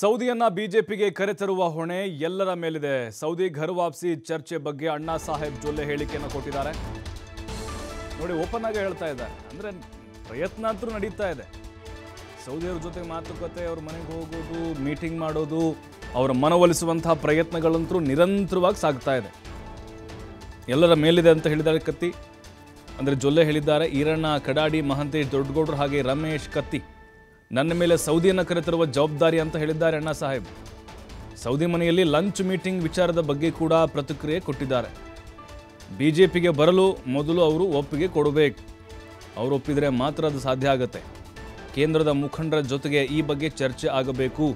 ಸೌದಿಯನ್ನ ಬಿಜೆಪಿಗೆ ಕರೆತರುವ ಹೊಣೆ ಎಲ್ಲರ ಮೇಲಿದೆ ಸೌದಿ ಘರ್ ವಾಪಸಿ ಚರ್ಚೆ ಬಗ್ಗೆ ಅಣ್ಣಾ ಸಾಹೇಬ್ ಜೊಲ್ಲೆ ಹೇಳಿಕೆಯನ್ನು ಕೊಟ್ಟಿದ್ದಾರೆ ನೋಡಿ ಓಪನ್ ಆಗಿ ಹೇಳ್ತಾ ಇದ್ದಾರೆ ಅಂದರೆ ಪ್ರಯತ್ನ ಅಂತೂ ನಡೀತಾ ಇದೆ ಸೌದಿಯವ್ರ ಜೊತೆ ಮಾತುಕತೆ ಅವ್ರ ಮನೆಗೆ ಹೋಗೋದು ಮೀಟಿಂಗ್ ಮಾಡೋದು ಅವರ ಮನವೊಲಿಸುವಂತಹ ಪ್ರಯತ್ನಗಳಂತೂ ನಿರಂತರವಾಗಿ ಸಾಗ್ತಾ ಇದೆ ಎಲ್ಲರ ಮೇಲಿದೆ ಅಂತ ಹೇಳಿದ್ದಾರೆ ಕತ್ತಿ ಅಂದರೆ ಜೊಲ್ಲೆ ಹೇಳಿದ್ದಾರೆ ಈರಣ್ಣ ಕಡಾಡಿ ಮಹಂತೇಶ್ ದೊಡ್ಡಗೌಡರು ಹಾಗೆ ರಮೇಶ್ ಕತ್ತಿ ನನ್ನ ಮೇಲೆ ಸೌದಿಯನ್ನು ಕರೆತರುವ ಜವಾಬ್ದಾರಿ ಅಂತ ಹೇಳಿದ್ದಾರೆ ಅಣ್ಣಾ ಸಾಹೇಬ್ ಸೌದಿ ಮನೆಯಲ್ಲಿ ಲಂಚ್ ಮೀಟಿಂಗ್ ವಿಚಾರದ ಬಗ್ಗೆ ಕೂಡ ಪ್ರತಿಕ್ರಿಯೆ ಕೊಟ್ಟಿದ್ದಾರೆ ಬಿಜೆಪಿಗೆ ಬರಲು ಮೊದಲು ಅವರು ಒಪ್ಪಿಗೆ ಕೊಡಬೇಕು ಅವರು ಒಪ್ಪಿದರೆ ಮಾತ್ರ ಅದು ಸಾಧ್ಯ ಆಗುತ್ತೆ ಕೇಂದ್ರದ ಮುಖಂಡರ ಜೊತೆಗೆ ಈ ಬಗ್ಗೆ ಚರ್ಚೆ ಆಗಬೇಕು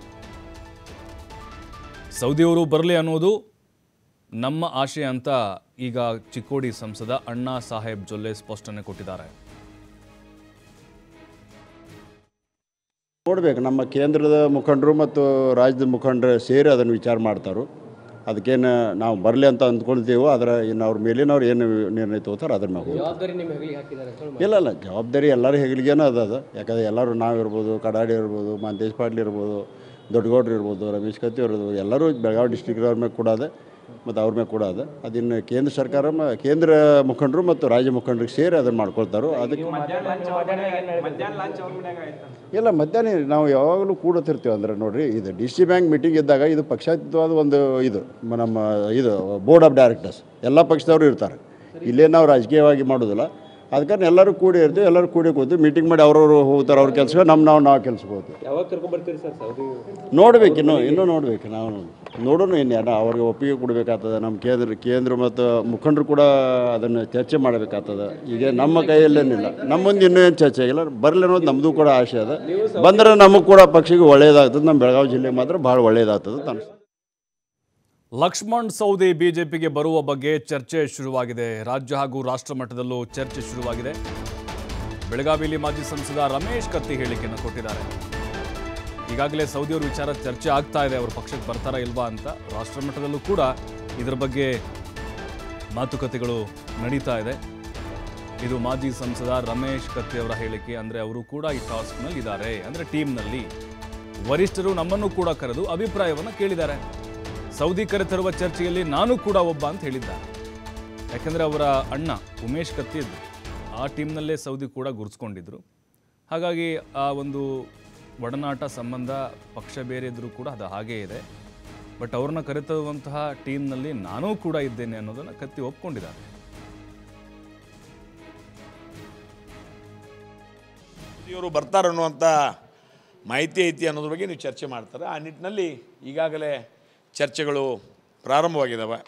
ಸೌದಿಯವರು ಬರಲಿ ಅನ್ನೋದು ನಮ್ಮ ಆಶಯ ಅಂತ ಈಗ ಚಿಕ್ಕೋಡಿ ಸಂಸದ ಅಣ್ಣಾ ಸಾಹೇಬ್ ಜೊಲ್ಲೆ ಸ್ಪಷ್ಟನೆ ಕೊಟ್ಟಿದ್ದಾರೆ ನೋಡಬೇಕು ನಮ್ಮ ಕೇಂದ್ರದ ಮುಖಂಡರು ಮತ್ತು ರಾಜ್ಯದ ಮುಖಂಡರು ಸೇರಿ ಅದನ್ನು ವಿಚಾರ ಮಾಡ್ತಾರು ಅದಕ್ಕೇನು ನಾವು ಬರಲಿ ಅಂತ ಅಂದ್ಕೊಳ್ತೀವೋ ಅದರ ಇನ್ನು ಅವ್ರ ಮೇಲಿನ ಏನು ನಿರ್ಣಯ ತಗೋತಾರೆ ಅದ್ರ ಇಲ್ಲ ಇಲ್ಲ ಜವಾಬ್ದಾರಿ ಎಲ್ಲರೂ ಹೆಗ್ಲಿಗೇನು ಅದ ಅದು ಯಾಕಂದರೆ ಎಲ್ಲರೂ ನಾವು ಕಡಾಡಿ ಇರ್ಬೋದು ಮಾಂತೇಶ್ ಪಾಟ್ಲಿ ಇರ್ಬೋದು ದೊಡ್ಡಗೌಡ್ರು ಇರ್ಬೋದು ರಮೇಶ್ ಕತ್ತಿ ಇರ್ಬೋದು ಎಲ್ಲರೂ ಬೆಳಗಾವಿ ಡಿಸ್ಟಿಕ್ನವ್ರ ಮೇಲೆ ಕೂಡ ಅದೇ ಮತ್ತು ಅವ್ರ ಮೇಲೆ ಕೂಡ ಅದು ಅದನ್ನು ಕೇಂದ್ರ ಸರ್ಕಾರ ಮ- ಕೇಂದ್ರ ಮುಖಂಡರು ಮತ್ತು ರಾಜ್ಯ ಮುಖಂಡರಿಗೆ ಸೇರಿ ಅದನ್ನು ಮಾಡ್ಕೊಳ್ತಾರೋ ಅದಕ್ಕೆ ಇಲ್ಲ ಮಧ್ಯಾಹ್ನ ನಾವು ಯಾವಾಗಲೂ ಕೂಡತಿರ್ತೀವಿ ಅಂದರೆ ನೋಡಿರಿ ಇದು ಡಿ ಸಿ ಬ್ಯಾಂಕ್ ಮೀಟಿಂಗ್ ಇದ್ದಾಗ ಇದು ಪಕ್ಷಾತೀತವಾದ ಒಂದು ಇದು ನಮ್ಮ ಇದು ಬೋರ್ಡ್ ಆಫ್ ಡೈರೆಕ್ಟರ್ಸ್ ಎಲ್ಲ ಪಕ್ಷದವರು ಇರ್ತಾರೆ ಇಲ್ಲೇ ನಾವು ರಾಜಕೀಯವಾಗಿ ಮಾಡೋದಿಲ್ಲ ಅದಕ್ಕೆ ಎಲ್ಲರೂ ಕೂಡಿ ಇರ್ತೀವಿ ಎಲ್ಲರೂ ಕೂಡಿ ಕೂತು ಮೀಟಿಂಗ್ ಮಾಡಿ ಅವ್ರವ್ರು ಹೋಗ್ತಾರೆ ಅವ್ರ ಕೆಲಸ ನಮ್ಮ ನಾವು ನಾವು ಕೆಲಸ ಹೋಗ್ತೀವಿ ನೋಡ್ಬೇಕು ಇನ್ನೂ ಇನ್ನೂ ನೋಡ್ಬೇಕು ನಾವು ನೋಡೋಣ ಇನ್ಯಾರ ಅವ್ರಿಗೆ ಒಪ್ಪಿಗೆ ಕೊಡಬೇಕಾಗ್ತದೆ ನಮ್ಮ ಕೇಂದ್ರ ಕೇಂದ್ರ ಮತ್ತು ಮುಖಂಡರು ಕೂಡ ಅದನ್ನು ಚರ್ಚೆ ಮಾಡಬೇಕಾಗ್ತದೆ ಈಗ ನಮ್ಮ ಕೈಯಲ್ಲೇನಿಲ್ಲ ನಮ್ಮ ಮುಂದೆ ಇನ್ನೂ ಏನು ಚರ್ಚೆ ಆಗಿಲ್ಲ ಬರಲಿ ಅನ್ನೋದು ನಮ್ಮದು ಕೂಡ ಆಶೆ ಅದ ಬಂದರೆ ನಮಗೆ ಕೂಡ ಪಕ್ಷಿಗೆ ಒಳ್ಳೆಯದಾಗ್ತದೆ ನಮ್ಮ ಬೆಳಗಾವಿ ಜಿಲ್ಲೆಗೆ ಮಾತ್ರ ಭಾಳ ಒಳ್ಳೆಯದಾಗ್ತದೆ ಅಂತ ಲಕ್ಷ್ಮಣ್ ಸೌದಿ ಬಿಜೆಪಿಗೆ ಬರುವ ಬಗ್ಗೆ ಚರ್ಚೆ ಶುರುವಾಗಿದೆ ರಾಜ್ಯ ಹಾಗೂ ರಾಷ್ಟ್ರ ಮಟ್ಟದಲ್ಲೂ ಚರ್ಚೆ ಶುರುವಾಗಿದೆ ಬೆಳಗಾವಿಯಲ್ಲಿ ಮಾಜಿ ಸಂಸದ ರಮೇಶ್ ಕತ್ತಿ ಹೇಳಿಕೆಯನ್ನು ಕೊಟ್ಟಿದ್ದಾರೆ ಈಗಾಗಲೇ ಸೌದಿಯವರ ವಿಚಾರ ಚರ್ಚೆ ಆಗ್ತಾ ಇದೆ ಅವರು ಪಕ್ಷಕ್ಕೆ ಬರ್ತಾರಾ ಇಲ್ವಾ ಅಂತ ರಾಷ್ಟ್ರ ಮಟ್ಟದಲ್ಲೂ ಕೂಡ ಇದರ ಬಗ್ಗೆ ಮಾತುಕತೆಗಳು ನಡೀತಾ ಇದೆ ಇದು ಮಾಜಿ ಸಂಸದ ರಮೇಶ್ ಕತ್ತಿ ಅವರ ಹೇಳಿಕೆ ಅಂದರೆ ಅವರು ಕೂಡ ಈ ಟಾಸ್ಕ್ನಲ್ಲಿ ಇದ್ದಾರೆ ಅಂದರೆ ಟೀಮ್ನಲ್ಲಿ ವರಿಷ್ಠರು ನಮ್ಮನ್ನು ಕೂಡ ಕರೆದು ಅಭಿಪ್ರಾಯವನ್ನು ಕೇಳಿದ್ದಾರೆ ಸೌದಿ ಕರೆತರುವ ಚರ್ಚೆಯಲ್ಲಿ ನಾನು ಕೂಡ ಒಬ್ಬ ಅಂತ ಹೇಳಿದ್ದಾರೆ ಯಾಕಂದರೆ ಅವರ ಅಣ್ಣ ಉಮೇಶ್ ಕತ್ತಿ ಆ ಟೀಮ್ನಲ್ಲೇ ಸೌದಿ ಕೂಡ ಗುರುಸ್ಕೊಂಡಿದ್ರು ಹಾಗಾಗಿ ಆ ಒಂದು ಒಡನಾಟ ಸಂಬಂಧ ಪಕ್ಷ ಬೇರೆ ಇದ್ದರೂ ಕೂಡ ಅದು ಹಾಗೇ ಇದೆ ಬಟ್ ಅವ್ರನ್ನ ಕರೆತರುವಂತಹ ಟೀಮ್ನಲ್ಲಿ ನಾನೂ ಕೂಡ ಇದ್ದೇನೆ ಅನ್ನೋದನ್ನು ಕತ್ತಿ ಒಪ್ಕೊಂಡಿದ್ದಾರೆ ಇವರು ಬರ್ತಾರನ್ನುವಂಥ ಮಾಹಿತಿ ಐತಿ ಅನ್ನೋದ್ರ ಬಗ್ಗೆ ನೀವು ಚರ್ಚೆ ಮಾಡ್ತಾರೆ ಆ ನಿಟ್ಟಿನಲ್ಲಿ ಈಗಾಗಲೇ ಚರ್ಚೆಗಳು ಪ್ರಾರಂಭವಾಗಿದ್ದಾವೆ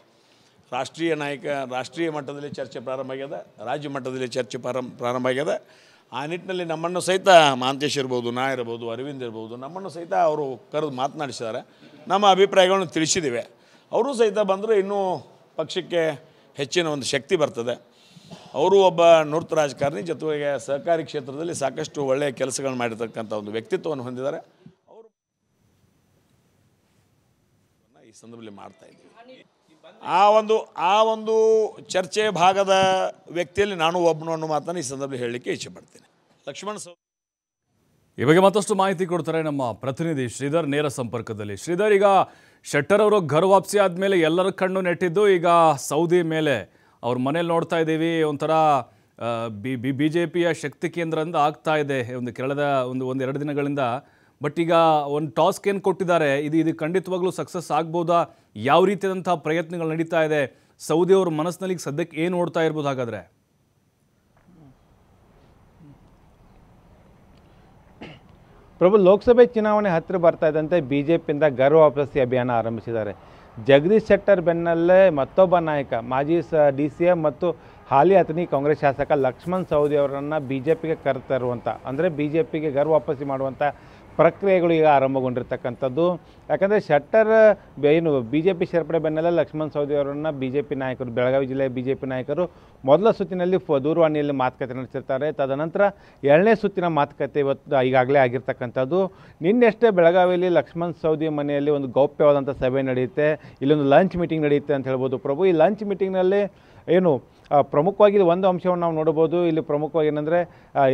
ರಾಷ್ಟ್ರೀಯ ನಾಯಕ ರಾಷ್ಟ್ರೀಯ ಮಟ್ಟದಲ್ಲಿ ಚರ್ಚೆ ಪ್ರಾರಂಭ ಆಗ್ಯದ ರಾಜ್ಯ ಮಟ್ಟದಲ್ಲಿ ಚರ್ಚೆ ಪ್ರಾರಂಭ ಪ್ರಾರಂಭ ಆಗ್ಯದ ಆ ನಿಟ್ಟಿನಲ್ಲಿ ನಮ್ಮನ್ನು ಸಹಿತ ಮಹಾಂತೇಶ್ ಇರ್ಬೋದು ನಾ ಇರ್ಬೋದು ಅರವಿಂದ್ ಇರ್ಬೋದು ನಮ್ಮನ್ನು ಸಹಿತ ಅವರು ಕರೆದು ಮಾತನಾಡಿಸಿದ್ದಾರೆ ನಮ್ಮ ಅಭಿಪ್ರಾಯಗಳನ್ನು ತಿಳಿಸಿದ್ದೀವಿ ಅವರು ಸಹಿತ ಬಂದರೆ ಇನ್ನೂ ಪಕ್ಷಕ್ಕೆ ಹೆಚ್ಚಿನ ಒಂದು ಶಕ್ತಿ ಬರ್ತದೆ ಅವರು ಒಬ್ಬ ನೃತ್ಯ ರಾಜಕಾರಣಿ ಜೊತೆಗೆ ಸಹಕಾರಿ ಕ್ಷೇತ್ರದಲ್ಲಿ ಸಾಕಷ್ಟು ಒಳ್ಳೆಯ ಕೆಲಸಗಳನ್ನು ಮಾಡಿರ್ತಕ್ಕಂಥ ಒಂದು ವ್ಯಕ್ತಿತ್ವವನ್ನು ಹೊಂದಿದ್ದಾರೆ ಈ ಸಂದರ್ಭದಲ್ಲಿ ಮಾಡ್ತಾ ಇದ್ದೀವಿ ಆ ಒಂದು ಆ ಒಂದು ಚರ್ಚೆ ಭಾಗದ ವ್ಯಕ್ತಿಯಲ್ಲಿ ನಾನು ಒಬ್ಬನು ಅನ್ನೋ ಮಾತನ್ನು ಈ ಸಂದರ್ಭದಲ್ಲಿ ಹೇಳಲಿಕ್ಕೆ ಇಚ್ಛೆ ಪಡ್ತೇನೆ ಲಕ್ಷ್ಮಣ ಸೌ ಈ ಬಗ್ಗೆ ಮತ್ತಷ್ಟು ಮಾಹಿತಿ ಕೊಡ್ತಾರೆ ನಮ್ಮ ಪ್ರತಿನಿಧಿ ಶ್ರೀಧರ್ ನೇರ ಸಂಪರ್ಕದಲ್ಲಿ ಶ್ರೀಧರ್ ಈಗ ಶೆಟ್ಟರ್ ಅವರು ಘರ್ ವಾಪಸಿ ಆದಮೇಲೆ ಎಲ್ಲರ ಕಣ್ಣು ನೆಟ್ಟಿದ್ದು ಈಗ ಸೌದಿ ಮೇಲೆ ಅವ್ರ ಮನೇಲಿ ನೋಡ್ತಾ ಇದ್ದೀವಿ ಒಂಥರ ಬಿ ಬಿ ಜೆ ಪಿಯ ಶಕ್ತಿ ಕೇಂದ್ರ ಅಂತ ಆಗ್ತಾ ಇದೆ ಒಂದು ಕೆಳದ ಒಂದು ಒಂದೆರಡು ದಿನಗಳಿಂದ ಬಟ್ ಈಗ ಒಂದು ಟಾಸ್ಕ್ ಏನು ಕೊಟ್ಟಿದ್ದಾರೆ ಇದು ಇದು ಖಂಡಿತವಾಗ್ಲೂ ಸಕ್ಸಸ್ ಆಗ್ಬೋದಾ ಯಾವ ರೀತಿಯಾದಂಥ ಪ್ರಯತ್ನಗಳು ನಡೀತಾ ಇದೆ ಸೌದಿ ಅವ್ರ ಮನಸ್ಸಿನಲ್ಲಿ ಸದ್ಯಕ್ಕೆ ಏನು ನೋಡ್ತಾ ಇರ್ಬೋದು ಹಾಗಾದರೆ ಪ್ರಭು ಲೋಕಸಭೆ ಚುನಾವಣೆ ಹತ್ತಿರ ಬರ್ತಾ ಇದ್ದಂತೆ ಬಿ ಜೆ ಪಿಯಿಂದ ಗರ್ವ ವಾಪಸಿ ಅಭಿಯಾನ ಆರಂಭಿಸಿದ್ದಾರೆ ಜಗದೀಶ್ ಶೆಟ್ಟರ್ ಬೆನ್ನಲ್ಲೇ ಮತ್ತೊಬ್ಬ ನಾಯಕ ಮಾಜಿ ಸ ಡಿ ಸಿ ಎಂ ಮತ್ತು ಹಾಲಿ ಅತನಿ ಕಾಂಗ್ರೆಸ್ ಶಾಸಕ ಲಕ್ಷ್ಮಣ್ ಸವದಿ ಅವರನ್ನು ಬಿ ಜೆ ಪಿಗೆ ಕರೆತರುವಂಥ ಅಂದರೆ ಬಿ ಜೆ ಪಿಗೆ ಗರ್ವ ವಾಪಸಿ ಮಾಡುವಂಥ ಪ್ರಕ್ರಿಯೆಗಳು ಈಗ ಆರಂಭಗೊಂಡಿರ್ತಕ್ಕಂಥದ್ದು ಯಾಕಂದರೆ ಶೆಟ್ಟರ್ ಏನು ಬಿ ಜೆ ಪಿ ಸೇರ್ಪಡೆ ಬೆನ್ನಲ್ಲೇ ಲಕ್ಷ್ಮಣ್ ಸವದಿ ಅವರನ್ನು ಬಿ ಜೆ ಪಿ ನಾಯಕರು ಬೆಳಗಾವಿ ಜಿಲ್ಲೆಯ ಬಿ ಜೆ ಪಿ ನಾಯಕರು ಮೊದಲ ಸುತ್ತಿನಲ್ಲಿ ಫ ದೂರವಾಣಿಯಲ್ಲಿ ಮಾತುಕತೆ ನಡೆಸಿರ್ತಾರೆ ತದನಂತರ ಎರಡನೇ ಸುತ್ತಿನ ಮಾತುಕತೆ ಇವತ್ತು ಈಗಾಗಲೇ ಆಗಿರ್ತಕ್ಕಂಥದ್ದು ನಿನ್ನೆಷ್ಟೇ ಬೆಳಗಾವಿಯಲ್ಲಿ ಲಕ್ಷ್ಮಣ್ ಸೌದಿ ಮನೆಯಲ್ಲಿ ಒಂದು ಗೌಪ್ಯವಾದಂಥ ಸಭೆ ನಡೆಯುತ್ತೆ ಇಲ್ಲೊಂದು ಲಂಚ್ ಮೀಟಿಂಗ್ ನಡೆಯುತ್ತೆ ಅಂತ ಹೇಳ್ಬೋದು ಪ್ರಭು ಈ ಲಂಚ್ ಮೀಟಿಂಗ್ನಲ್ಲಿ ಏನು ಪ್ರಮುಖವಾಗಿ ಒಂದು ಅಂಶವನ್ನು ನಾವು ನೋಡ್ಬೋದು ಇಲ್ಲಿ ಪ್ರಮುಖವಾಗಿ ಏನಂದರೆ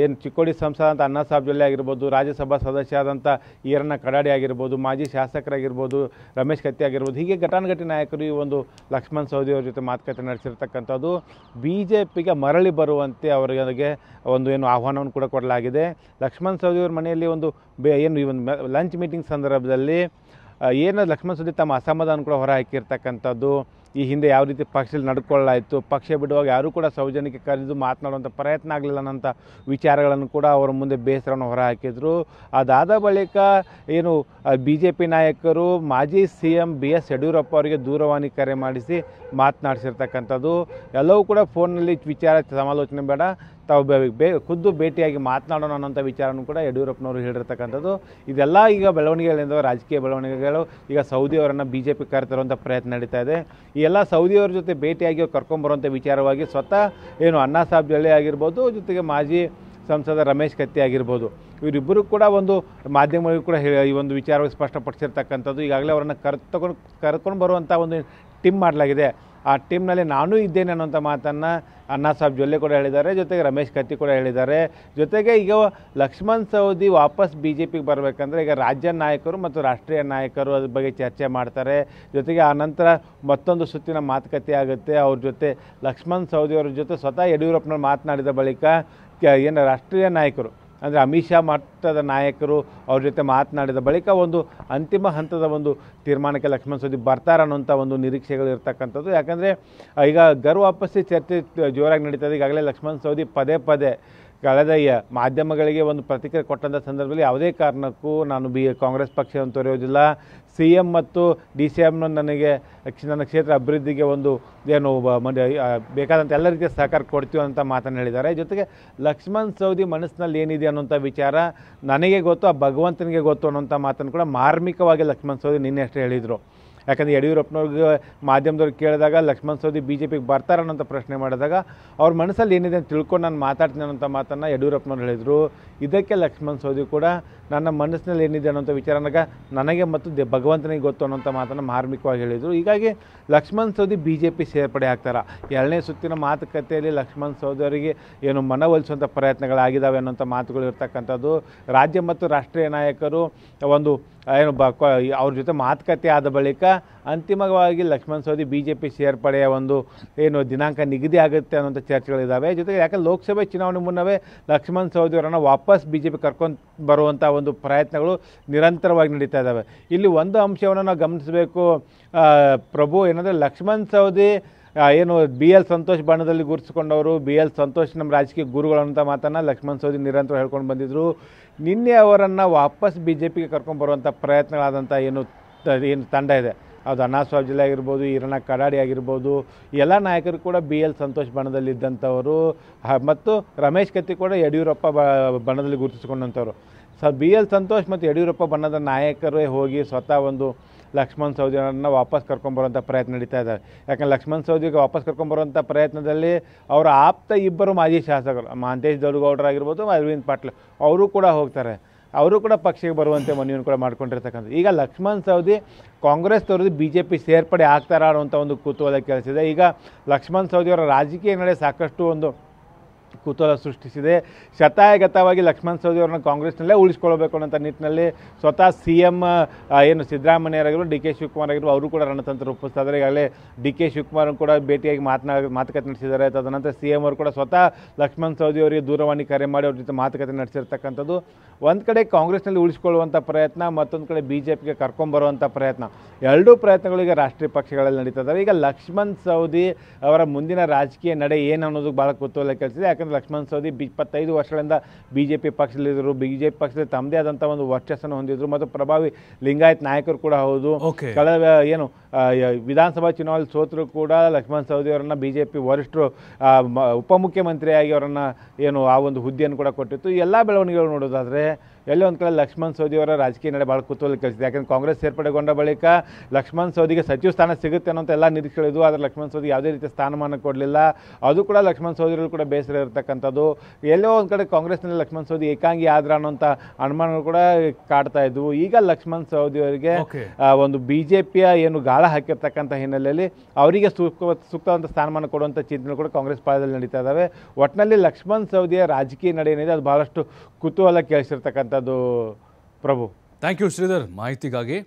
ಏನು ಚಿಕ್ಕೋಡಿ ಸಂಸದ ಅಣ್ಣಾ ಸಾಹೇಬ್ ಜೊಲ್ಲೆ ಆಗಿರ್ಬೋದು ರಾಜ್ಯಸಭಾ ಸದಸ್ಯ ಆದಂಥ ಈರಣ್ಣ ಕಡಾಡಿ ಆಗಿರ್ಬೋದು ಮಾಜಿ ಶಾಸಕರಾಗಿರ್ಬೋದು ರಮೇಶ್ ಕತ್ತಿ ಆಗಿರ್ಬೋದು ಹೀಗೆ ಘಟಾನುಘಟಿ ನಾಯಕರು ಈ ಒಂದು ಲಕ್ಷ್ಮಣ್ ಸವದಿ ಅವ್ರ ಜೊತೆ ಮಾತುಕತೆ ನಡೆಸಿರ್ತಕ್ಕಂಥದ್ದು ಬಿ ಜೆ ಪಿಗೆ ಮರಳಿ ಬರುವಂತೆ ಅವರಿಗೆ ಒಂದು ಏನು ಆಹ್ವಾನವನ್ನು ಕೂಡ ಕೊಡಲಾಗಿದೆ ಲಕ್ಷ್ಮಣ್ ಸವದಿ ಅವ್ರ ಮನೆಯಲ್ಲಿ ಒಂದು ಏನು ಈ ಒಂದು ಲಂಚ್ ಮೀಟಿಂಗ್ ಸಂದರ್ಭದಲ್ಲಿ ಏನು ಲಕ್ಷ್ಮಣ್ ಸುದ್ದಿ ತಮ್ಮ ಅಸಮಾಧಾನ ಕೂಡ ಹೊರಹಾಕಿರ್ತಕ್ಕಂಥದ್ದು ಈ ಹಿಂದೆ ಯಾವ ರೀತಿ ಪಕ್ಷದಲ್ಲಿ ನಡ್ಕೊಳ್ಳಾಯಿತು ಪಕ್ಷ ಬಿಡುವಾಗ ಯಾರೂ ಕೂಡ ಸೌಜನ್ಯಕ್ಕೆ ಕರೆದು ಮಾತನಾಡುವಂಥ ಪ್ರಯತ್ನ ಆಗಲಿಲ್ಲ ಅನ್ನೋಂಥ ವಿಚಾರಗಳನ್ನು ಕೂಡ ಅವರ ಮುಂದೆ ಬೇಸರವನ್ನು ಹೊರಹಾಕಿದರು ಅದಾದ ಬಳಿಕ ಏನು ಬಿ ಜೆ ಪಿ ನಾಯಕರು ಮಾಜಿ C M B S Yediyurappa ಅವರಿಗೆ ದೂರವಾಣಿ ಕರೆ ಮಾಡಿಸಿ ಮಾತನಾಡಿಸಿರ್ತಕ್ಕಂಥದ್ದು ಎಲ್ಲವೂ ಕೂಡ ಫೋನ್ನಲ್ಲಿ ವಿಚಾರ ಸಮಾಲೋಚನೆ ಬೇಡ ತಾವು ಬೇ ಖುದ್ದು ಭೇಟಿಯಾಗಿ ಮಾತನಾಡೋಣ ಅನ್ನೋಂಥ ವಿಚಾರನೂ ಕೂಡ ಯಡಿಯೂರಪ್ಪನವರು ಹೇಳಿರ್ತಕ್ಕಂಥದ್ದು ಇದೆಲ್ಲ ಈಗ ಬೆಳವಣಿಗೆಗಳಿಂದ ರಾಜಕೀಯ ಬೆಳವಣಿಗೆಗಳು ಈಗ ಅವರನ್ನು ಬಿ ಜೆ ಪಿ ಕರೆತರುವಂಥ ಪ್ರಯತ್ನ ನಡೀತಾ ಇದೆ ಈ ಎಲ್ಲ ಸೌದಿಯವರ ಜೊತೆ ಭೇಟಿಯಾಗಿ ಕರ್ಕೊಂಬರುವಂಥ ವಿಚಾರವಾಗಿ ಸ್ವತಃ ಏನು ಅಣ್ಣಾ ಸಾಹೇಬ್ ಜೊಳ್ಳೆ ಆಗಿರ್ಬೋದು ಜೊತೆಗೆ ಮಾಜಿ ಸಂಸದ ರಮೇಶ್ ಕತ್ತಿ ಆಗಿರ್ಬೋದು ಇವರಿಬ್ಬರು ಕೂಡ ಒಂದು ಮಾಧ್ಯಮಗಳಿಗೂ ಕೂಡ ಈ ಒಂದು ವಿಚಾರವಾಗಿ ಸ್ಪಷ್ಟಪಡಿಸಿರ್ತಕ್ಕಂಥದ್ದು ಈಗಾಗಲೇ ಅವರನ್ನು ಕರೆ ತಗೊಂಡು ಕರ್ಕೊಂಡು ಬರುವಂಥ ಒಂದು ಟಿಮ್ ಮಾಡಲಾಗಿದೆ ಆ ಟೀಮ್ನಲ್ಲಿ ನಾನೂ ಇದ್ದೇನೆ ಅನ್ನೋಂಥ ಮಾತನ್ನು ಅಣ್ಣಾ ಸಾಹೇಬ್ ಜೊಲ್ಲೆ ಕೂಡ ಹೇಳಿದ್ದಾರೆ ಜೊತೆಗೆ ರಮೇಶ್ ಕತ್ತಿ ಕೂಡ ಹೇಳಿದ್ದಾರೆ ಜೊತೆಗೆ ಈಗ ಲಕ್ಷ್ಮಣ್ ಸವದಿ ವಾಪಸ್ ಬಿ ಜೆ ಪಿಗೆ ಬರಬೇಕಂದ್ರೆ ಈಗ ರಾಜ್ಯ ನಾಯಕರು ಮತ್ತು ರಾಷ್ಟ್ರೀಯ ನಾಯಕರು ಅದ್ರ ಬಗ್ಗೆ ಚರ್ಚೆ ಮಾಡ್ತಾರೆ ಜೊತೆಗೆ ಆ ನಂತರ ಮತ್ತೊಂದು ಸುತ್ತಿನ ಮಾತುಕತೆ ಆಗುತ್ತೆ ಅವ್ರ ಜೊತೆ ಲಕ್ಷ್ಮಣ್ ಸವದಿ ಅವ್ರ ಜೊತೆ ಸ್ವತಃ ಯಡಿಯೂರಪ್ಪನವ್ರು ಮಾತನಾಡಿದ ಬಳಿಕ ಏನು ರಾಷ್ಟ್ರೀಯ ನಾಯಕರು ಅಂದರೆ ಅಮಿತ್ ಶಾ ಮಟ್ಟದ ನಾಯಕರು ಅವ್ರ ಜೊತೆ ಮಾತನಾಡಿದ ಬಳಿಕ ಒಂದು ಅಂತಿಮ ಹಂತದ ಒಂದು ತೀರ್ಮಾನಕ್ಕೆ ಲಕ್ಷ್ಮಣ ಬರ್ತಾರ ಅನ್ನೋಂಥ ಒಂದು ನಿರೀಕ್ಷೆಗಳು ಇರ್ತಕ್ಕಂಥದ್ದು ಯಾಕಂದರೆ ಈಗ ಗರ್ವ ವಾಪಸ್ಸಿ ಚರ್ಚೆ ಜೋರಾಗಿ ನಡೀತದೆ ಈಗಾಗಲೇ ಲಕ್ಷ್ಮಣ ಸೌದಿ ಪದೇ ಪದೇ ಕಳೆದ ಮಾಧ್ಯಮಗಳಿಗೆ ಒಂದು ಪ್ರತಿಕ್ರಿಯೆ ಕೊಟ್ಟಂಥ ಸಂದರ್ಭದಲ್ಲಿ ಯಾವುದೇ ಕಾರಣಕ್ಕೂ ನಾನು ಬಿ ಕಾಂಗ್ರೆಸ್ ಪಕ್ಷವನ್ನು ತೊರೆಯೋದಿಲ್ಲ ಸಿ ಎಮ್ ಮತ್ತು ಡಿ ಸಿ ಎಮ್ನ ನನಗೆ ನನ್ನ ಕ್ಷೇತ್ರ ಅಭಿವೃದ್ಧಿಗೆ ಒಂದು ಏನು ಬೇಕಾದಂಥ ಎಲ್ಲ ರೀತಿಯ ಸಹಕಾರ ಕೊಡ್ತೀವಿ ಅಂತ ಮಾತನ್ನು ಹೇಳಿದ್ದಾರೆ ಜೊತೆಗೆ ಲಕ್ಷ್ಮಣ್ ಸೌದಿ ಮನಸ್ಸಿನಲ್ಲಿ ಏನಿದೆ ಅನ್ನೋಂಥ ವಿಚಾರ ನನಗೆ ಗೊತ್ತು ಆ ಭಗವಂತನಿಗೆ ಗೊತ್ತು ಅನ್ನೋಂಥ ಮಾತನ್ನು ಕೂಡ ಮಾರ್ಮಿಕವಾಗಿ ಲಕ್ಷ್ಮಣ್ ಸೌದಿ ನಿನ್ನೆ ಅಷ್ಟೇ ಹೇಳಿದರು ಯಾಕಂದರೆ ಯಡಿಯೂರಪ್ಪನವ್ರಿಗೆ ಮಾಧ್ಯಮದವ್ರು ಕೇಳಿದಾಗ ಲಕ್ಷ್ಮಣ್ ಸವದಿ ಬಿ ಜೆ ಪಿಗೆ ಬರ್ತಾರನ್ನೋಂಥ ಪ್ರಶ್ನೆ ಮಾಡಿದಾಗ ಅವ್ರ ಮನಸ್ಸಲ್ಲಿ ಏನಿದೆ ಅಂತ ತಿಳ್ಕೊಂಡು ನಾನು ಮಾತಾಡ್ತೀನಿ ಅನ್ನೋಂಥ ಮಾತನ್ನು ಯಡಿಯೂರಪ್ಪನವ್ರು ಹೇಳಿದರು ಇದಕ್ಕೆ ಲಕ್ಷ್ಮಣ್ ಸವದಿ ಕೂಡ ನನ್ನ ಮನಸ್ಸಿನಲ್ಲಿ ಏನಿದೆ ಅನ್ನೋಂಥ ವಿಚಾರನಾಗ ನನಗೆ ಮತ್ತು ದೇ ಭಗವಂತನಿಗೆ ಗೊತ್ತು ಅನ್ನೋಂಥ ಮಾತನ್ನು ಮಾರ್ಮಿಕವಾಗಿ ಹೇಳಿದರು ಹೀಗಾಗಿ Laxman Savadi B J P ಸೇರ್ಪಡೆ ಆಗ್ತಾರೆ ಎರಡನೇ ಸುತ್ತಿನ ಮಾತುಕತೆಯಲ್ಲಿ ಲಕ್ಷ್ಮಣ್ ಅವರಿಗೆ ಏನು ಮನವೊಲಿಸುವಂಥ ಪ್ರಯತ್ನಗಳಾಗಿದ್ದಾವೆ ಅನ್ನೋಂಥ ಮಾತುಗಳು ಇರ್ತಕ್ಕಂಥದ್ದು ರಾಜ್ಯ ಮತ್ತು ರಾಷ್ಟ್ರೀಯ ನಾಯಕರು ಒಂದು ಏನು ಬ ಅವ್ರ ಜೊತೆ ಮಾತುಕತೆ ಆದ ಬಳಿಕ ಅಂತಿಮವಾಗಿ Laxman Savadi B J P ಸೇರ್ಪಡೆಯ ಒಂದು ಏನು ದಿನಾಂಕ ನಿಗದಿ ಆಗುತ್ತೆ ಅನ್ನೋಂಥ ಚರ್ಚೆಗಳಿದ್ದಾವೆ ಜೊತೆಗೆ ಯಾಕೆ ಲೋಕಸಭೆ ಚುನಾವಣೆ ಮುನ್ನವೇ ಲಕ್ಷ್ಮಣ್ ಸವದಿ ಅವರನ್ನು ವಾಪಸ್ ಬಿ ಜೆ ಪಿ ಕರ್ಕೊಂಡು ಬರುವಂಥ ಒಂದು ಪ್ರಯತ್ನಗಳು ನಿರಂತರವಾಗಿ ನಡೀತಾ ಇದ್ದಾವೆ ಇಲ್ಲಿ ಒಂದು ಅಂಶವನ್ನು ನಾವು ಗಮನಿಸಬೇಕು ಪ್ರಭು ಏನಂದರೆ ಲಕ್ಷ್ಮಣ್ ಸವದಿ ಏನು ಬಿ ಎಲ್ ಸಂತೋಷ್ ಬಣ್ಣದಲ್ಲಿ ಗುರುತಿಸಿಕೊಂಡವರು ಬಿ ಎಲ್ ಸಂತೋಷ್ ನಮ್ಮ ರಾಜಕೀಯ ಗುರುಗಳಂತ ಮಾತನ್ನು ಲಕ್ಷ್ಮಣ್ ಸೌದಿ ನಿರಂತರ ಹೇಳ್ಕೊಂಡು ಬಂದಿದ್ದರು ನಿನ್ನೆ ಅವರನ್ನು ವಾಪಸ್ ಬಿ ಜೆ ಪಿಗೆ ಕರ್ಕೊಂಡ್ಬರುವಂಥ ಪ್ರಯತ್ನಗಳಾದಂಥ ಏನು ಏನು ತಂಡ ಇದೆ ಅದು ಅಣ್ಣಾ ಜಿಲ್ಲೆ ಆಗಿರ್ಬೋದು ಈರಣ್ಣ ಕಡಾಡಿ ಆಗಿರ್ಬೋದು ಎಲ್ಲ ನಾಯಕರು ಕೂಡ ಬಿ ಎಲ್ ಸಂತೋಷ್ ಬಣ್ಣದಲ್ಲಿದ್ದಂಥವರು ಮತ್ತು ರಮೇಶ್ ಕತ್ತಿ ಕೂಡ ಯಡಿಯೂರಪ್ಪ ಬಣದಲ್ಲಿ ಗುರುತಿಸಿಕೊಂಡಂಥವ್ರು ಸ ಬಿ ಎಲ್ ಸಂತೋಷ್ ಮತ್ತು ಯಡಿಯೂರಪ್ಪ ಬಣ್ಣದ ನಾಯಕರೇ ಹೋಗಿ ಸ್ವತಃ ಒಂದು ಲಕ್ಷ್ಮಣ್ ಅವರನ್ನ ವಾಪಸ್ ಕರ್ಕೊಂಬರುವಂಥ ಪ್ರಯತ್ನ ನಡೀತಾ ಇದ್ದಾರೆ ಯಾಕಂದರೆ ಲಕ್ಷ್ಮಣ್ ಸೌದಿಗೆ ವಾಪಸ್ ಬರುವಂಥ ಪ್ರಯತ್ನದಲ್ಲಿ ಅವರ ಆಪ್ತ ಇಬ್ಬರು ಮಾಜಿ ಶಾಸಕರು ಮಹಾಂತೇಶ್ ದೊಡ್ಡಗೌಡರಾಗಿರ್ಬೋದು ಅರವಿಂದ್ ಪಾಟ್ಲ್ ಅವರು ಕೂಡ ಹೋಗ್ತಾರೆ ಅವರು ಕೂಡ ಪಕ್ಷಕ್ಕೆ ಬರುವಂತೆ ಮನವಿಯನ್ನು ಕೂಡ ಮಾಡ್ಕೊಂಡಿರ್ತಕ್ಕಂಥ ಈಗ ಲಕ್ಷ್ಮಣ್ ಸೌದಿ ಕಾಂಗ್ರೆಸ್ ತೋರಿದು ಬಿ ಜೆ ಪಿ ಸೇರ್ಪಡೆ ಆಗ್ತಾರ ಅನ್ನೋಂಥ ಒಂದು ಕುತೂಹಲ ಕೆಲಸ ಇದೆ ಈಗ ಲಕ್ಷ್ಮಣ್ ಸೌದಿಯವರ ರಾಜಕೀಯ ನಡೆ ಸಾಕಷ್ಟು ಒಂದು ಕುತೂಹಲ ಸೃಷ್ಟಿಸಿದೆ ಶತಾಯಗತವಾಗಿ ಲಕ್ಷ್ಮಣ್ ಸವದಿ ಅವ್ರನ್ನ ಕಾಂಗ್ರೆಸ್ನಲ್ಲೇ ಉಳಿಸ್ಕೊಳ್ಬೇಕು ಅನ್ನೋ ನಿಟ್ಟಿನಲ್ಲಿ ಸ್ವತಃ ಸಿ ಎಂ ಏನು ಸಿದ್ದರಾಮಯ್ಯರಾಗಿರ್ಬೋದು ಡಿ ಕೆ ಶಿವಕುಮಾರ್ ಆಗಿರೋ ಅವರು ಕೂಡ ರಣತಂತ್ರ ರೂಪಿಸ್ತಾ ಇದ್ದಾರೆ ಈಗಾಗಲೇ ಡಿ ಕೆ ಶಿವಕುಮಾರ್ ಕೂಡ ಭೇಟಿಯಾಗಿ ಮಾತನಾಡ ಮಾತುಕತೆ ನಡೆಸಿದ್ದಾರೆ ತದನಂತರ ಸಿ ಎಂ ಅವರು ಕೂಡ ಸ್ವತಃ ಲಕ್ಷ್ಮಣ್ ಸವದಿ ಅವರಿಗೆ ದೂರವಾಣಿ ಕರೆ ಮಾಡಿ ಅವ್ರ ಜೊತೆ ಮಾತುಕತೆ ನಡೆಸಿರ್ತಕ್ಕಂಥದ್ದು ಒಂದು ಕಡೆ ಕಾಂಗ್ರೆಸ್ನಲ್ಲಿ ಉಳಿಸ್ಕೊಳ್ಳುವಂಥ ಪ್ರಯತ್ನ ಮತ್ತೊಂದು ಕಡೆ ಬಿ ಜೆ ಪಿಗೆ ಕರ್ಕೊಂಬರುವಂಥ ಪ್ರಯತ್ನ ಎರಡೂ ಪ್ರಯತ್ನಗಳು ಈಗ ರಾಷ್ಟ್ರೀಯ ಪಕ್ಷಗಳಲ್ಲಿ ನಡೀತಾ ಇದ್ದಾರೆ ಈಗ ಲಕ್ಷ್ಮಣ್ ಸವದಿ ಅವರ ಮುಂದಿನ ರಾಜಕೀಯ ನಡೆ ಏನು ಅನ್ನೋದಕ್ಕೆ ಭಾಳ ಕುತೂಹಲ ಕೇಳಿಸಿದೆ ಯಾಕಂದರೆ ಯಾಕಂದರೆ ಲಕ್ಷ್ಮಣ್ ಸವದಿ ಇಪ್ಪತ್ತೈದು ವರ್ಷಗಳಿಂದ ಬಿಜೆಪಿ ಜೆ ಪಿ ಪಕ್ಷದಲ್ಲಿದ್ದರು ಬಿ ಪಕ್ಷದಲ್ಲಿ ತಮ್ಮದೇ ಆದಂಥ ಒಂದು ವರ್ಚಸ್ಸನ್ನು ಹೊಂದಿದ್ರು ಮತ್ತು ಪ್ರಭಾವಿ ಲಿಂಗಾಯತ್ ನಾಯಕರು ಕೂಡ ಹೌದು ಕಳೆದ ಏನು ವಿಧಾನಸಭಾ ಚುನಾವಣೆ ಸೋತರು ಕೂಡ ಲಕ್ಷ್ಮಣ್ ಸವದಿ ಅವರನ್ನ ಬಿಜೆಪಿ ಜೆ ಪಿ ವರಿಷ್ಠರು ಉಪಮುಖ್ಯಮಂತ್ರಿಯಾಗಿ ಅವರನ್ನು ಏನು ಆ ಒಂದು ಹುದ್ದೆಯನ್ನು ಕೂಡ ಕೊಟ್ಟಿತ್ತು ಎಲ್ಲ ಬೆಳವಣಿಗೆಗಳು ನೋಡೋದಾದರೆ ಎಲ್ಲೋ ಒಂದು ಕಡೆ ಲಕ್ಷ್ಮಣ್ ಸೌದಿ ಅವರ ರಾಜಕೀಯ ನಡೆ ಭಾಳ ಕುತೂಹಲ ಕಲಿಸಿದೆ ಯಾಕಂದರೆ ಕಾಂಗ್ರೆಸ್ ಸೇರ್ಪಡೆಗೊಂಡ ಬಳಿಕ ಲಕ್ಷ್ಮಣ್ ಸೌದಿಗೆ ಸಚಿವ ಸ್ಥಾನ ಸಿಗುತ್ತೆ ಅನ್ನೋಂಥ ಎಲ್ಲ ನಿರೀಕ್ಷೆಗಳಿದ್ವು ಆದರೆ ಲಕ್ಷ್ಮಣ್ ಸೌದಿ ಯಾವುದೇ ರೀತಿಯ ಸ್ಥಾನಮಾನ ಕೊಡಲಿಲ್ಲ ಅದು ಕೂಡ ಲಕ್ಷ್ಮಣ್ ಸೌದಿರಲ್ಲೂ ಕೂಡ ಬೇಸರ ಇರತಕ್ಕಂಥದ್ದು ಎಲ್ಲೋ ಒಂದು ಕಡೆ ಕಾಂಗ್ರೆಸ್ನಲ್ಲಿ ಲಕ್ಷ್ಮಣ್ ಸೌದಿ ಏಕಾಂಗಿ ಆದ್ರ ಅನ್ನೋಂಥ ಅನುಮಾನಗಳು ಕೂಡ ಕಾಡ್ತಾ ಇದ್ವು ಈಗ ಲಕ್ಷ್ಮಣ್ ಸೌದಿ ಅವರಿಗೆ ಒಂದು ಬಿ ಜೆ ಪಿಯ ಏನು ಗಾಳ ಹಾಕಿರ್ತಕ್ಕಂಥ ಹಿನ್ನೆಲೆಯಲ್ಲಿ ಅವರಿಗೆ ಸೂಕ್ತ ಸೂಕ್ತವಾದ ಸ್ಥಾನಮಾನ ಕೊಡುವಂಥ ಚಿಂತನೆ ಕೂಡ ಕಾಂಗ್ರೆಸ್ ಪಾಳದಲ್ಲಿ ನಡೀತಾ ಇದ್ದಾವೆ ಒಟ್ಟಿನಲ್ಲಿ ಲಕ್ಷ್ಮಣ್ ಸೌದಿಯ ರಾಜಕೀಯ ನಡೆ ಏನಿದೆ ಅದು ಭಾಳಷ್ಟು ಕುತೂಹಲ ಕೇಳಿಸಿರ್ತಕ್ಕಂಥ ಅದು ಪ್ರಭು ಥ್ಯಾಂಕ್ ಯು ಶ್ರೀಧರ್ ಮಾಹಿತಿಗಾಗಿ